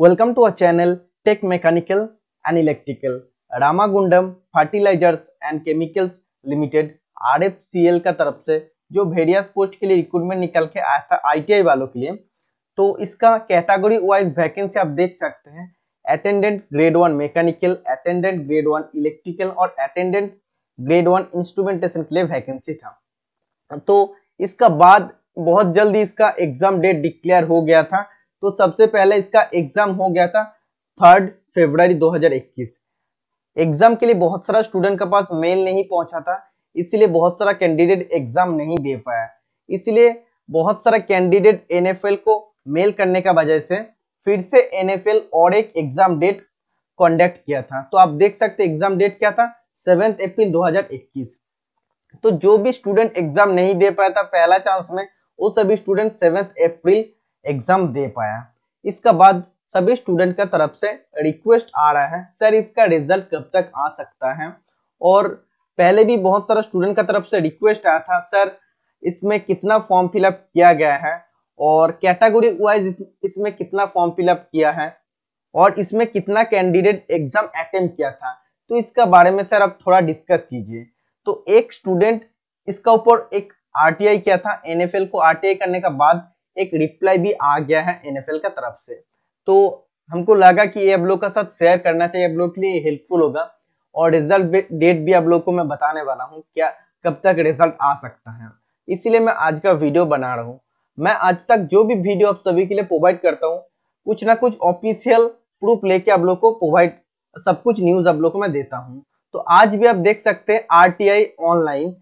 Welcome to our channel tech mechanical and electrical Ramagundam fertilizers and chemicals limited RFCL का तरफ से जो भेड़ियास post के लिए रिक्रूटमेंट निकल के आया था आईटीआई वालों के लिए तो इसका कैटेगरी वाइज वैकेंसी आप देख सकते हैं attendant grade one mechanical attendant grade one electrical और अटेंडेंट ग्रेड वन इंस्ट्रूमेंटेशन के लिए वैकेंसी था तो इसका बाद बहुत जल्दी इसका एग्जाम डेट डिक्लेयर हो गया था तो सबसे पहले इसका एग्जाम हो गया था थर्ड फेब्रवरी 2021 एग्जाम के लिए बहुत सारा स्टूडेंट के पास मेल नहीं पहुंचा था इसलिए बहुत सारा कैंडिडेट एग्जाम नहीं दे पाया इसलिए बहुत सारा कैंडिडेट एन को मेल करने का वजह से फिर से एन और एक एग्जाम डेट कंडक्ट किया था तो आप देख सकते एग्जाम डेट क्या था सेवेंथ अप्रैल 2021 तो जो भी स्टूडेंट एग्जाम नहीं दे पाया था पहला चांस में वो सभी स्टूडेंट सेवेंथ अप्रैल एग्जाम दे पाया इसका बाद सभी स्टूडेंट का तरफ से रिक्वेस्ट आ रहा है सर इसका रिजल्ट कब तक आ सकता है और पहले भी बहुत सारा स्टूडेंट का तरफ से रिक्वेस्ट आया था सर इसमें कितना फॉर्म फिलअप किया गया है और कैटेगरी वाइज इसमें कितना फॉर्म फिलअप किया है और इसमें कितना कैंडिडेट एग्जाम अटेम्प्ट किया था तो इसका बारे में सर आप थोड़ा डिस्कस कीजिए तो एक स्टूडेंट इसका ऊपर एक आरटीआई किया था एनएफएल को आरटीआई करने का बाद एक रिप्लाई भी आ गया है एनएफएल का तरफ से तो हमको लगा कि ये आप लोग का साथ शेयर करना चाहिए आप लोग के लिए हेल्पफुल होगा और रिजल्ट डेट भी आप लोग को मैं बताने वाला हूँ क्या कब तक रिजल्ट आ सकता है इसीलिए मैं आज का वीडियो बना रहा हूँ मैं आज तक जो भी वीडियो आप सभी के लिए प्रोवाइड करता हूँ कुछ ना कुछ ऑफिशियल प्रूफ लेके आप लोग को प्रोवाइड सब कुछ न्यूज आप लोग को मैं देता हूँ तो आज भी आप देख सकते हैं आर ऑनलाइन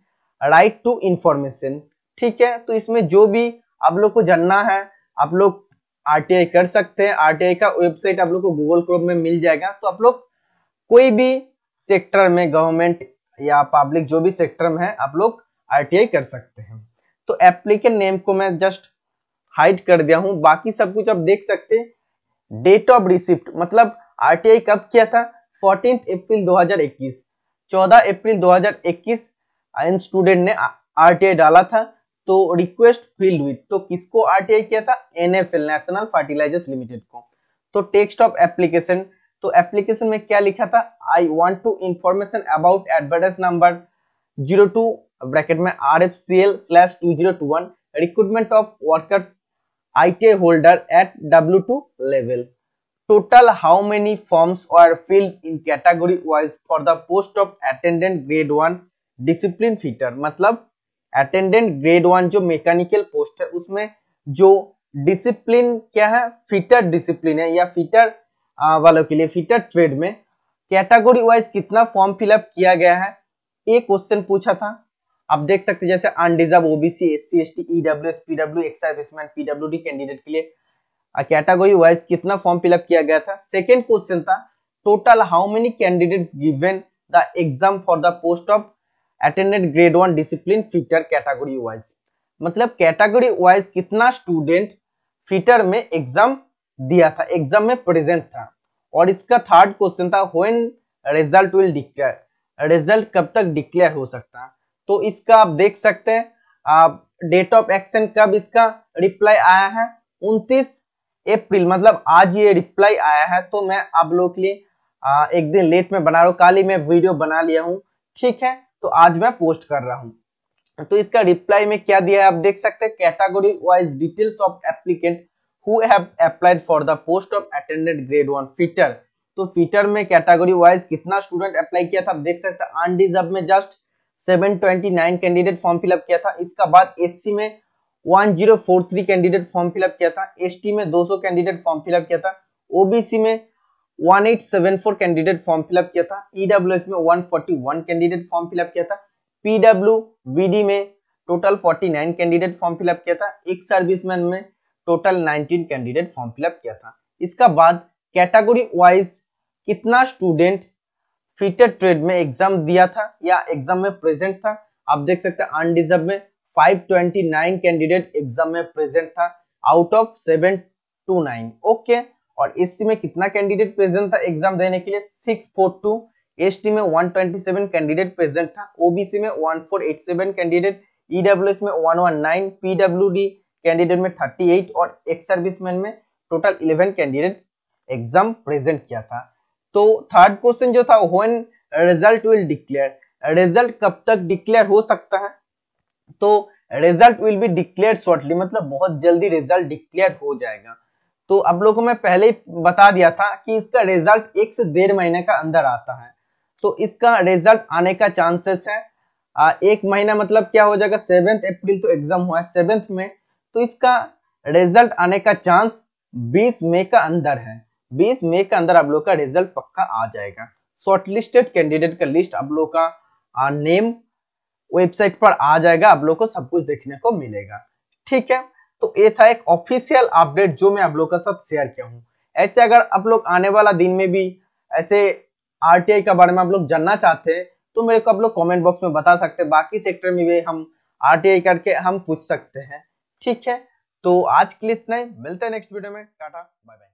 राइट टू इंफॉर्मेशन ठीक है तो इसमें जो भी आप लोग को जानना है आप लोग आरटीआई कर सकते हैं आरटीआई का वेबसाइट आप लोग को गूगल क्रोम में मिल जाएगा तो आप लोग कोई भी सेक्टर में गवर्नमेंट या पब्लिक जो भी सेक्टर में है आप लोग आरटीआई कर सकते हैं तो एप्लीकेट नेम को मैं जस्ट हाइड कर दिया हूं बाकी सब कुछ आप देख सकते हैं डेट ऑफ रिसिप्ट मतलब आरटीआई कब किया था फोर्टीन अप्रैल 2021 14 अप्रैल 2021 हजार स्टूडेंट ने आरटीआई डाला था तो रिक्वेस्ट फील्ड हुई तो किसको आरटीआई किया था एनएफएल नेशनल फर्टिलाइजर्स लिमिटेड को तो टेक्स्ट ऑफ एप्लीकेशन तो एप्लीकेशन में क्या लिखा था I want to information about advertise number zero two bracket में R F C L slash two zero two one recruitment of workers I T holder at W two level total how many forms were filled in category wise for the post of attendant grade 1 discipline fitter मतलब attendant grade one जो mechanical post है उसमें जो discipline क्या है fitter discipline है या fitter वालों के लिए फिटर ट्रेड में कैटेगोरी वाइज कितना फॉर्म फिलअप किया गया है एक क्वेश्चन पूछा था आप देख सकते जैसे unreserved OBC S C S T EW S PW ex serviceman PW D candidate के लिए कैटेगरी वाइज कितना फॉर्म फिलअप किया गया था सेकेंड क्वेश्चन था total how many candidate given the exam for the post of attended grade one discipline fitter category wise मतलब category wise कितना student fitter में एग्जाम दिया था एग्जाम में प्रेजेंट था और इसका थर्ड क्वेश्चन था when result will declare result कब तक डिक्लेयर हो सकता तो इसका आप देख सकते हैं डेट ऑफ एक्शन कब इसका रिप्लाई आया है 29 अप्रैल मतलब आज ये रिप्लाई आया है तो मैं आप लोग के लिए आ, एक दिन लेट में बना रहा हूँ काली मैं वीडियो बना लिया हूँ ठीक है तो आज मैं पोस्ट कर रहा हूँ तो इसका रिप्लाई में क्या दिया है आप देख सकते हैं category wise details of applicant who have applied for the post of attendant grade one fitter तो फीटर में कैटेगरी वाइज कितना स्टूडेंट अप्लाई किया था आप देख सकते हैं अनरिजर्व में जस्ट 729 कैंडिडेट फॉर्म फिलअप किया था इसका बाद एससी में 1043 कैंडिडेट फॉर्म फिलअप किया था एसटी में 200 कैंडिडेट फॉर्म फिलअप किया था ओबीसी में 1874 कैंडिडेट फॉर्म फिलअप किया था ईडब्ल्यूएस e में 141 कैंडिडेट फॉर्म फिलअप किया था पीडब्ल्यू बीडी में टोटल 49 कैंडिडेट फॉर्म फिलअप किया था एक सर्विसमैन में टोटल 19 कैंडिडेट फॉर्म फिलअप किया था इसका बाद कैटेगरी वाइज कितना स्टूडेंट फिटेड ट्रेड में एग्जाम दिया था या एग्जाम में प्रेजेंट था आप देख सकते हैं अनडिजर्व में 529 कैंडिडेट एग्जाम में प्रेजेंट था आउट ऑफ 729 ओके okay. और एससी में कितना कैंडिडेट प्रेजेंट था एग्जाम देने के लिए सिक्स फोर टू एस में 127 कैंडिडेट प्रेजेंट था ओबीसी में 1487 कैंडिडेट ईडब्ल्यूएस में 119 पीडब्ल्यूडी कैंडिडेट में 38 और एक्स सर्विसमैन में टोटल 11 कैंडिडेट एग्जाम प्रेजेंट किया था तो थर्ड क्वेश्चन जो था when result will declare result कब तक डिक्लेयर हो सकता है तो result will be declare shortly मतलब बहुत जल्दी रिजल्ट डिक्लेयर हो जाएगा तो आप लोगों को मैं पहले ही बता दिया था कि इसका रिजल्ट एक से डेढ़ महीने का अंदर आता है तो इसका रिजल्ट आने का चांसेस है आ, एक महीना मतलब क्या हो जाएगा सेवेंथ अप्रैल तो एग्जाम हुआ है सेवेंथ में तो इसका रिजल्ट आने का चांस 20 मई का अंदर है 20 मई का अंदर आप लोग का रिजल्ट पक्का आ जाएगा शॉर्टलिस्टेड कैंडिडेट का लिस्ट आप लोग का नेम वेबसाइट पर आ जाएगा आप लोग को सब कुछ देखने को मिलेगा ठीक है तो ये था एक ऑफिशियल अपडेट जो मैं आप लोग के साथ शेयर किया हूँ ऐसे अगर आप लोग आने वाला दिन में भी ऐसे आरटीआई के बारे में आप लोग जानना चाहते हैं तो मेरे को आप लोग कॉमेंट बॉक्स में बता सकते हैं बाकी सेक्टर में भी हम आरटीआई करके हम पूछ सकते हैं ठीक है तो आज के लिए इतना ही मिलते हैं नेक्स्ट वीडियो में टाटा बाय बाय